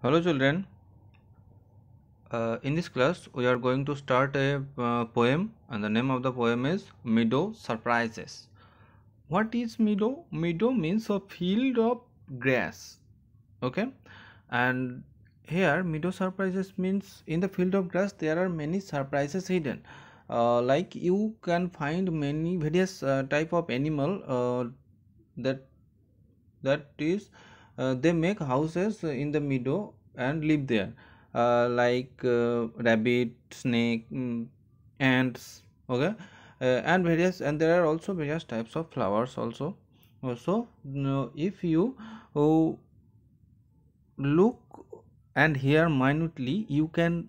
Hello children, uh, in this class we are going to start a uh, poem and the name of the poem is Meadow Surprises. What is meadow? Meadow means a field of grass, okay? And here meadow surprises means in the field of grass there are many surprises hidden. Uh, like you can find many various uh, type of animal uh, that that is uh, they make houses in the meadow and live there uh, like uh, rabbit snake mm, ants okay and various and there are also various types of flowers also so if you who look and hear minutely you can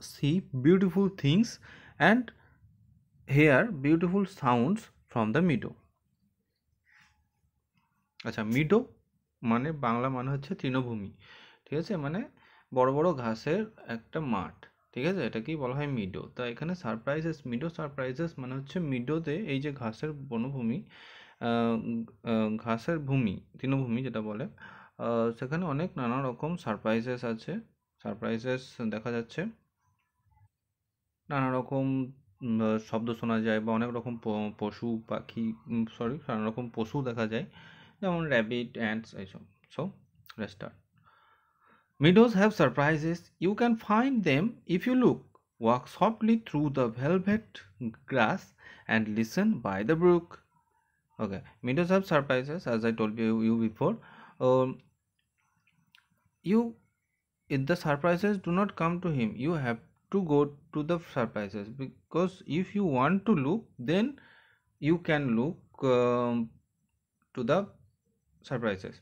see beautiful things and hear beautiful sounds from the meadow acha meadow মানে বাংলা মানে হচ্ছে তৃণভূমি ঠিক আছে মানে বড় বড় ঘাসের একটা মাঠ ঠিক আছে এটাকেই বলা হয় মিডো তা এখানে সারপ্রাইজেস মিডো সারপ্রাইজেস মানে হচ্ছে মিডোতে এই যে ঘাসের বনভূমি ঘাসের ভূমি তৃণভূমি যেটা বলে সেখানে অনেক নানা রকম সারপ্রাইজেস আছে সারপ্রাইজেস দেখা যাচ্ছে নানা রকম শব্দ শোনা যায় বা অনেক রকম পশু পাখি সরি নানা রকম পশু দেখা যায় The যেমন র্যাবিট অ্যান্ডস এইসব সো রেস্টার Meadows have surprises. You can find them if you look. Walk softly through the velvet grass and listen by the brook. Okay, meadows have surprises as I told you, you before. Um, you, if the surprises do not come to him, you have to go to the surprises because if you want to look, then you can look um, to the surprises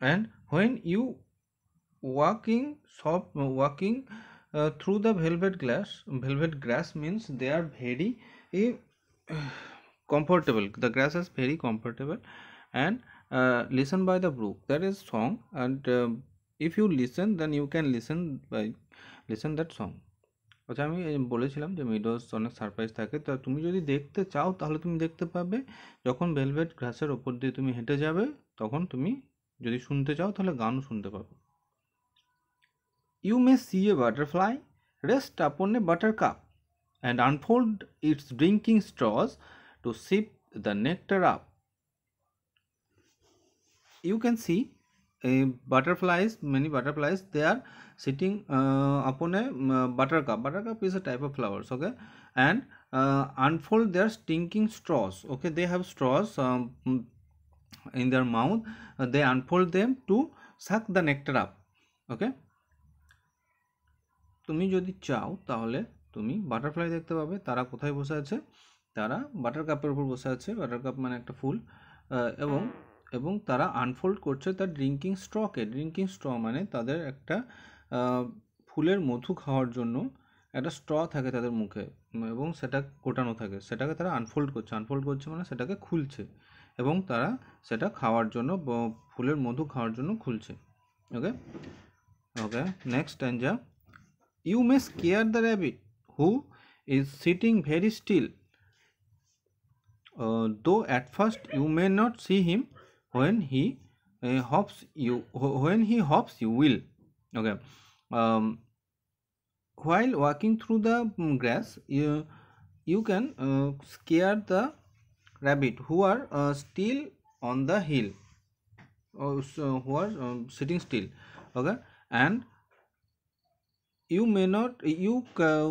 and when you walking soft walking uh, through the velvet grass velvet grass means they are very uh, comfortable the grass is very comfortable and uh, listen by the brook that is song and um, if you listen then you can listen by listen that song আচ্ছা আমি বলেছিলাম যে Meadows অনেক surprise থাকে তা তুমি যদি দেখতে চাও তাহলে তুমি দেখতে পাবে যখন ভেলভেট ঘাসের ওপর দিয়ে তুমি হেঁটে যাবে তখন তুমি যদি শুনতে চাও তাহলে গানও শুনতে পাবে you may see a butterfly rest upon a buttercup and unfold its drinking straws to sip the nectar up you can see a butterflies many butterflies they are sitting uh, upon a uh, buttercup buttercup is a type of flowers okay and uh, unfold their stinking straws okay they have straws um, in their mouth uh, they unfold them to suck the nectar up okay তুমি যদি চাও তাহলে তুমি butterfly দেখতে পাবে তারা কোথায় বসে আছে তারা বাটার কাপের উপর বসে আছে বাটার কাপ মানে একটা ফুল এবং এবং তারা আনফোল্ড করছে তার ড্রিঙ্কিং স্ট্রকে ড্রিঙ্কিং স্ট্র মানে তাদের একটা ফুলের মধু খাওয়ার জন্য একটা স্ট্র থাকে তাদের মুখে এবং সেটা কোটানো থাকে সেটাকে তারা আনফোল্ড করছে আনফোল্ড করছে মানে সেটাকে খুলছে এবং তারা সেটা খাওয়ার জন্য ফুলের মধু খাওয়ার জন্য খুলছে okay okay next stanza you may scare the rabbit who is sitting very still though at first you may not see him when he uh, you when he hopes you will okay um, while walking through the mm, grass you you can uh, scare the rabbit who are uh, still on the hill or uh, so who are um, sitting still okay and you may not you uh,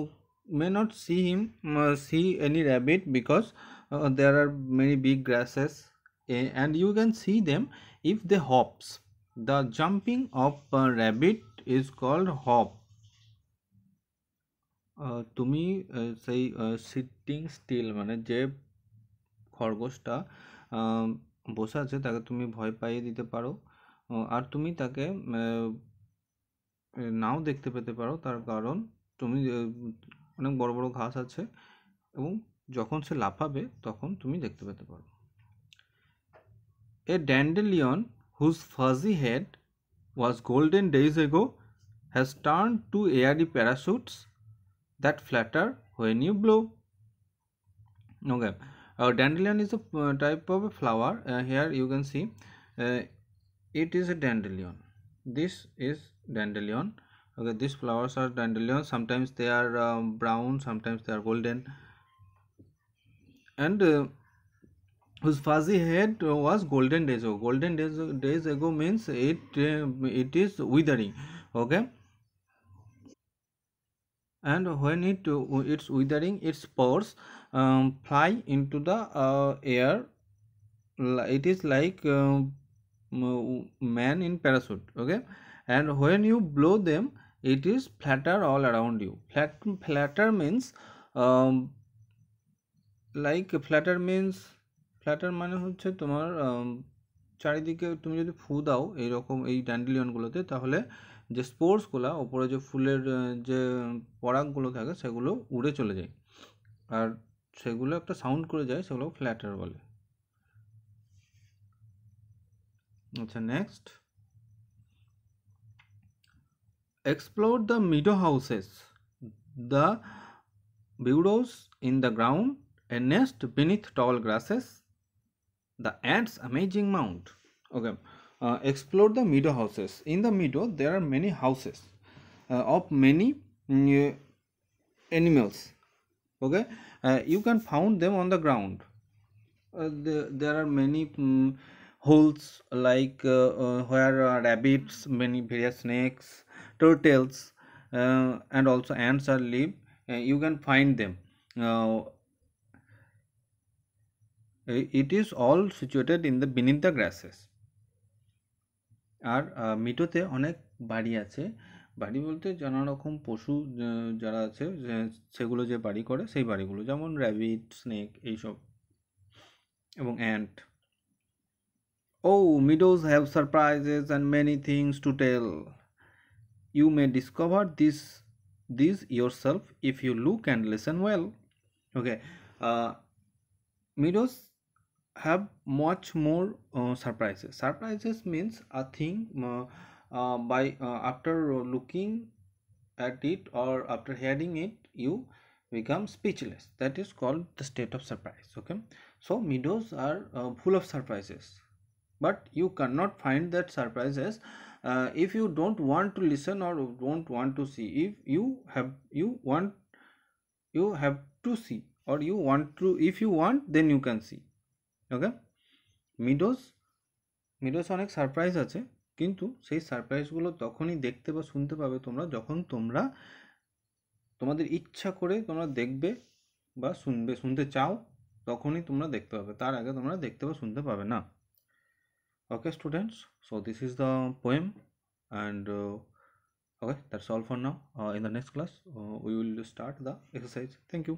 may not see him uh, see any rabbit because there are many big grasses and you can see them if they hops the jumping of a rabbit is called hop তুমি সেই sitting still মানে যে খরগোশটা বসে আছে তাকে তুমি ভয় পাইয়ে দিতে পারো আর তুমি তাকে নাও দেখতে পেতে পারো তার কারণ তুমি অনেক বড় বড় ঘাস আছে এবং যখন সে লাফাবে তখন তুমি দেখতে পেতে পারো A dandelion whose fuzzy head was golden days ago has turned to airy parachutes that flutter when you blow. Okay, uh, dandelion is a uh, type of a flower. Uh, here you can see uh, it is a dandelion. This is dandelion. Okay, these flowers are dandelion. Sometimes they are um, brown, sometimes they are golden. And uh, whose fuzzy head was golden days ago golden days, days ago means it uh, it is withering okay and when it uh, it's withering its spores um, fly into the uh, air it is like um, uh, man in parachute okay and when you blow them it is flatter all around you flat flatter means um, like flatter means flatter মানে হচ্ছে তোমার চারিদিকে তুমি যদি ফু দাও এইরকম এই ড্যান্ডিলিয়নগুলোতে তাহলে যে স্পোর্টসগুলো ওপরে যে ফুলের যে পরাগগুলো থাকে সেগুলো উড়ে চলে যায় আর সেগুলো একটা সাউন্ড করে যায় সেগুলো ফ্ল্যাটার বলে আচ্ছা next explore the meadow houses the burrows in the ground a nest beneath tall grasses the ants amazing mount okay uh, explore the meadow houses in the meadow there are many houses uh, of many uh, animals okay uh, you can found them on the ground uh, the, there are many um, holes like uh, where rabbits many various snakes turtles and also ants are live you can find them it is all situated in the beneath the grasses আর মিটোতে অনেক বাড়ি আছে বাড়ি বলতে নানা রকম পশু যারা আছে সেগুলো যে বাড়ি করে সেই বাড়িগুলো যেমন র্যাবিট স্নেক এইসব এবং অ্যান্ট ও meadows have surprises and many things to tell you may discover this this yourself if you look and listen well okay meadows have much more uh, surprises surprises means a thing uh, uh by uh, after looking at it or after hearing it you become speechless that is called the state of surprise okay so meadows are uh, full of surprises but you cannot find that surprises uh, if you don't want to listen or don't want to see if you have you want you have to see or you want to if you want then you can see okay meadows meadows অনেক surprise আছে কিন্তু সেই সারপ্রাইজগুলো তখনই দেখতে বা শুনতে পাবে তোমরা যখন তোমরা তোমাদের ইচ্ছা করে তোমরা দেখবে বা শুনবে শুনতে চাও তখনই তোমরা দেখতে পাবে তার আগে তোমরা দেখতে বা শুনতে পাবে না okay students so this is the poem and okay that's all for now in the next class we uh, start the exercise thank you